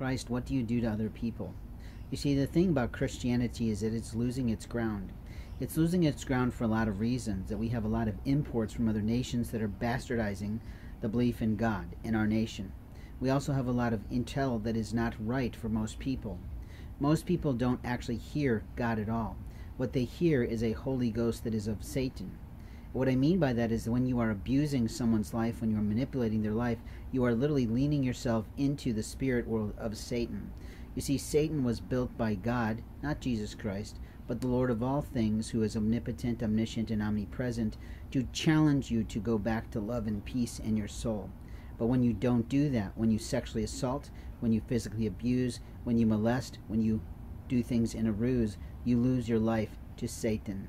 Christ, what do you do to other people? You see, the thing about Christianity is that it's losing its ground. It's losing its ground for a lot of reasons, that we have a lot of imports from other nations that are bastardizing the belief in God in our nation. We also have a lot of intel that is not right for most people. Most people don't actually hear God at all. What they hear is a Holy Ghost that is of Satan. What I mean by that is when you are abusing someone's life, when you are manipulating their life, you are literally leaning yourself into the spirit world of Satan. You see, Satan was built by God, not Jesus Christ, but the Lord of all things, who is omnipotent, omniscient, and omnipresent, to challenge you to go back to love and peace in your soul. But when you don't do that, when you sexually assault, when you physically abuse, when you molest, when you do things in a ruse, you lose your life to Satan.